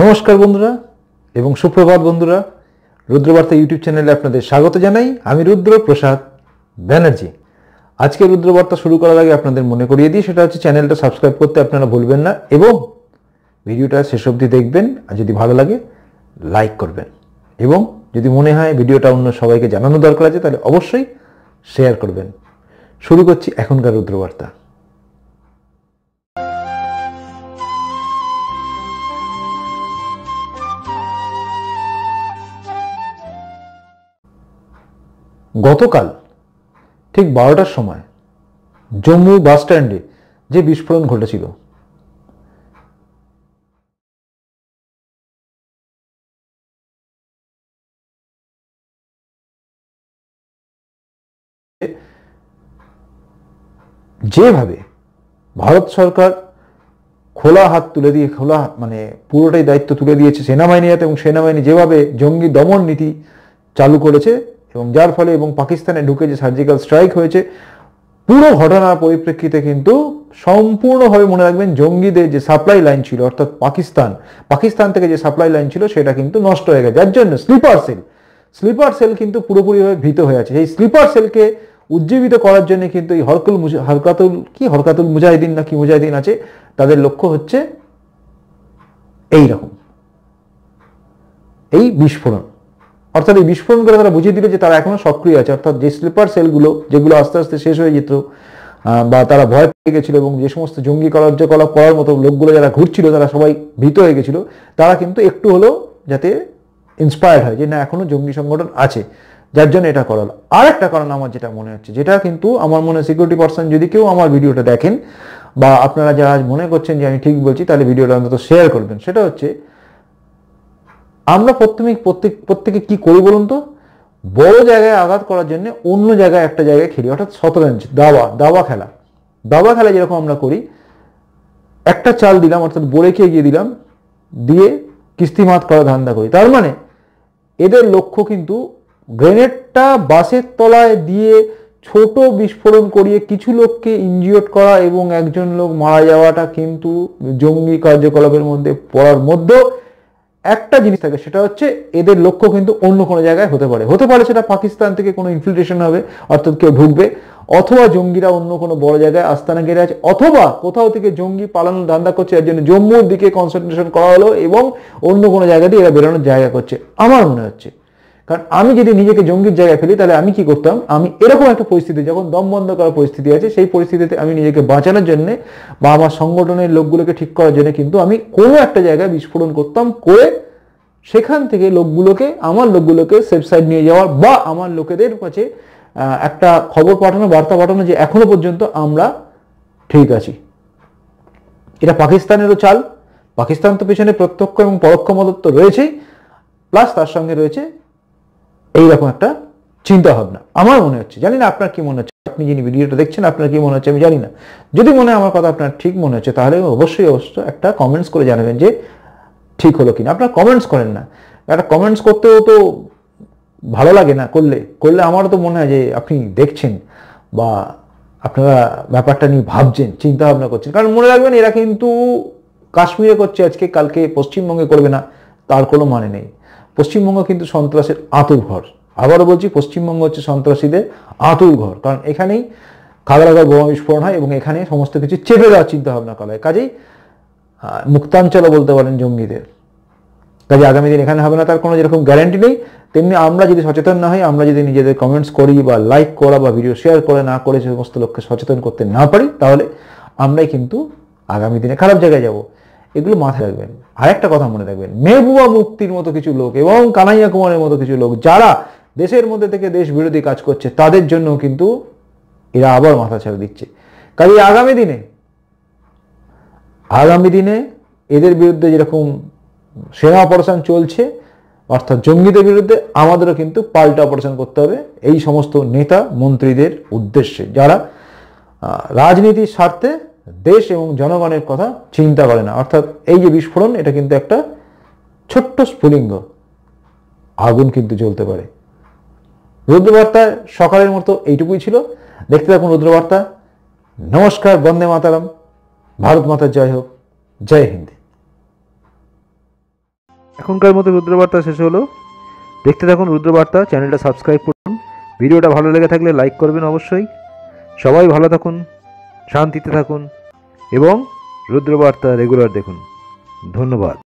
নমস্কার বন্ধুরা এবং সুপ্রভাত বন্ধুরা রুদ্রবার্তা ইউটিউব চ্যানেলে আপনাদের স্বাগত জানাই আমি রুদ্র প্রসাদ ব্যানার্জি আজকে রুদ্রবার্তা শুরু করার আগে আপনাদের মনে করিয়ে দিই সেটা হচ্ছে চ্যানেলটা সাবস্ক্রাইব করতে আপনারা ভুলবেন না এবং ভিডিওটা শেষ অবধি দেখবেন আর যদি ভালো লাগে লাইক করবেন এবং যদি মনে হয় ভিডিওটা অন্য সবাইকে জানানো দরকার আছে তাহলে অবশ্যই শেয়ার করবেন শুরু করছি এখনকার রুদ্রবার্তা গতকাল ঠিক বারোটার সময় জম্মু বাস স্ট্যান্ডে যে বিস্ফোরণ ঘটেছিল যেভাবে ভারত সরকার খোলা হাত তুলে দিয়ে খোলা মানে পুরোটাই দায়িত্ব তুলে দিয়েছে সেনাবাহিনী হাতে এবং সেনাবাহিনী যেভাবে জঙ্গি দমন নীতি চালু করেছে এবং যার ফলে এবং পাকিস্তানে ঢুকে যে সার্জিক্যাল স্ট্রাইক হয়েছে পুরো ঘটনার পরিপ্রেক্ষিতে কিন্তু সম্পূর্ণভাবে মনে রাখবেন জঙ্গিদের যে সাপ্লাই লাইন ছিল অর্থাৎ পাকিস্তান পাকিস্তান থেকে যে সাপ্লাই লাইন ছিল সেটা কিন্তু নষ্ট হয়ে গেছে যার জন্য স্লিপার সেল স্লিপার সেল কিন্তু পুরোপুরিভাবে ভীত হয়ে আছে এই স্লিপার সেলকে উজ্জীবিত করার জন্য কিন্তু এই হরকুল হরকাতুল কি হরকাতুল মুজাহিদিন নাকি মুজাহিদিন আছে তাদের লক্ষ্য হচ্ছে এই রকম এই বিস্ফোরণ অর্থাৎ এই বিস্ফোরণ করে তারা বুঝিয়ে দিবে যে তারা এখনো সক্রিয় আছে অর্থাৎ যে স্লিপার সেলগুলো যেগুলো আস্তে আস্তে শেষ হয়ে যেত বা তারা ভয় পেয়ে গেছিল এবং যে সমস্ত জঙ্গি কার্যকলাপ করার মতো লোকগুলো যারা ঘুরছিল তারা সবাই ভীত হয়ে গেছিল তারা কিন্তু একটু হলেও যাতে ইন্সপায়ার্ড হয় যে না এখনো জঙ্গি সংগঠন আছে যার জন্য এটা করাল আর একটা কারণ আমার যেটা মনে হচ্ছে যেটা কিন্তু আমার মনে সিকিউরিটি পার্সন যদি কেউ আমার ভিডিওটা দেখেন বা আপনারা যারা মনে করছেন যে আমি ঠিক বলছি তাহলে ভিডিওটা অন্তত শেয়ার করবেন সেটা হচ্ছে আমরা প্রথমে প্রত্যেক প্রত্যেকে কি করি বলুন তো বড় জায়গায় আঘাত করার জন্য অন্য জায়গায় একটা জায়গায় খেলি অর্থাৎ শতরঞ্জ দাবা দাবা খেলা দাবা খেলা যেরকম আমরা করি একটা চাল দিলাম অর্থাৎ বলে খেয়ে গিয়ে দিলাম দিয়ে কিস্তিমাত করা ধান্দা করি তার মানে এদের লক্ষ্য কিন্তু গ্রেনেডটা বাসের তলায় দিয়ে ছোট বিস্ফোরণ করিয়ে কিছু লোককে ইনজিওর করা এবং একজন লোক মারা যাওয়াটা কিন্তু জঙ্গি কার্যকলাপের মধ্যে পড়ার মধ্যেও একটা জিনিস থাকে সেটা হচ্ছে এদের লক্ষ্য কিন্তু অন্য কোনো জায়গায় হতে পারে হতে পারে সেটা পাকিস্তান থেকে কোনো ইনফিল্ট্রেশন হবে অর্থাৎ কেউ ঢুকবে অথবা জঙ্গিরা অন্য কোনো বড় জায়গায় আস্তানা গেড়ে আছে অথবা কোথাও থেকে জঙ্গি পালানোর ধান্দা করছে এর জন্য জম্মুর দিকে কনসেন্ট্রেশন করা হলো এবং অন্য কোনো জায়গা দিয়ে এরা বেরোনোর জায়গা করছে আমার মনে হচ্ছে কারণ আমি যদি নিজেকে জঙ্গির জায়গায় ফেলি তাহলে আমি কি করতাম আমি এরকম একটা পরিস্থিতি যখন দম বন্ধ করার পরিস্থিতি আছে সেই পরিস্থিতিতে আমি নিজেকে বাঁচানোর জন্য বা আমার সংগঠনের লোকগুলোকে ঠিক করার জন্য কিন্তু আমি কোনো একটা জায়গায় বিস্ফোরণ করতাম করে সেখান থেকে লোকগুলোকে আমার লোকগুলোকে সেফ সাইড নিয়ে যাওয়ার বা আমার লোকেদের কাছে একটা খবর পাঠানো বার্তা পাঠানো যে এখনো পর্যন্ত আমরা ঠিক আছি এটা পাকিস্তানেরও চাল পাকিস্তান তো পেছনে প্রত্যক্ষ এবং পরোক্ষ মদত্ব রয়েছেই প্লাস তার সঙ্গে রয়েছে এইরকম একটা চিন্তা ভাবনা আমার মনে হচ্ছে জানি না আপনার কি মনে হচ্ছে আপনি যিনি ভিডিওটা দেখছেন আপনার কি মনে হচ্ছে আমি জানি না যদি মনে আমার কথা আপনার ঠিক মনে হচ্ছে তাহলে অবশ্যই অবশ্য একটা কমেন্টস করে জানাবেন যে ঠিক হলো কিনা আপনারা কমেন্টস করেন না একটা কমেন্টস করতেও তো ভালো লাগে না করলে করলে আমারও তো মনে হয় যে আপনি দেখছেন বা আপনারা ব্যাপারটা নিয়ে ভাবছেন চিন্তা ভাবনা করছেন কারণ মনে রাখবেন এরা কিন্তু কাশ্মীরে করছে আজকে কালকে পশ্চিমবঙ্গে করবে না তার কোনো মানে নেই পশ্চিমবঙ্গ কিন্তু সন্ত্রাসের আঁতুরঘর আবারও বলছি পশ্চিমবঙ্গ হচ্ছে সন্ত্রাসীদের আঁতুরঘর কারণ এখানেই কাগড়াগড় বোমা বিস্ফোরণ হয় এবং এখানে সমস্ত কিছু চেপে দেওয়ার চিন্তাভাবনা করা হয় কাজেই মুক্তাঞ্চলও বলতে পারেন জঙ্গিদের কাজে আগামী দিন এখানে হবে না তার কোনো যেরকম গ্যারান্টি নেই তেমনি আমরা যদি সচেতন না হই আমরা যদি নিজেদের কমেন্টস করি বা লাইক করা বা ভিডিও শেয়ার করে না করে সমস্ত লোককে সচেতন করতে না পারি তাহলে আমরাই কিন্তু আগামী দিনে খারাপ জায়গায় যাব এগুলো মাথায় রাখবেন আরেকটা কথা মনে রাখবেন মেহবুবা মুক্তির মতো কিছু লোক এবং কানাইয়া কুমারের মতো কিছু লোক যারা দেশের মধ্যে থেকে দেশ বিরোধী কাজ করছে তাদের জন্য কিন্তু এরা আবার মাথা ছেড়ে দিচ্ছে কাজে আগামী দিনে আগামী দিনে এদের বিরুদ্ধে যেরকম সেনা অপারেশন চলছে অর্থাৎ জঙ্গিদের বিরুদ্ধে আমাদেরও কিন্তু পাল্টা অপারেশন করতে হবে এই সমস্ত নেতা মন্ত্রীদের উদ্দেশ্যে যারা রাজনীতির স্বার্থে দেশ এবং জনগণের কথা চিন্তা করে না অর্থাৎ এই যে বিস্ফোরণ এটা কিন্তু একটা ছোট্ট স্ফুলিঙ্গ আগুন কিন্তু জ্বলতে পারে রুদ্রবার্তা সকালের মতো এইটুকুই ছিল দেখতে থাকুন রুদ্রবার্তা নমস্কার বন্দে মাতারাম ভারত মাতার জয় হোক জয় হিন্দ এখনকার মতো রুদ্রবার্তা শেষ হলো দেখতে থাকুন রুদ্রবার্তা চ্যানেলটা সাবস্ক্রাইব করুন ভিডিওটা ভালো লেগে থাকলে লাইক করবেন অবশ্যই সবাই ভালো থাকুন শান্তিতে থাকুন এবং রুদ্রবার্তা রেগুলার দেখুন ধন্যবাদ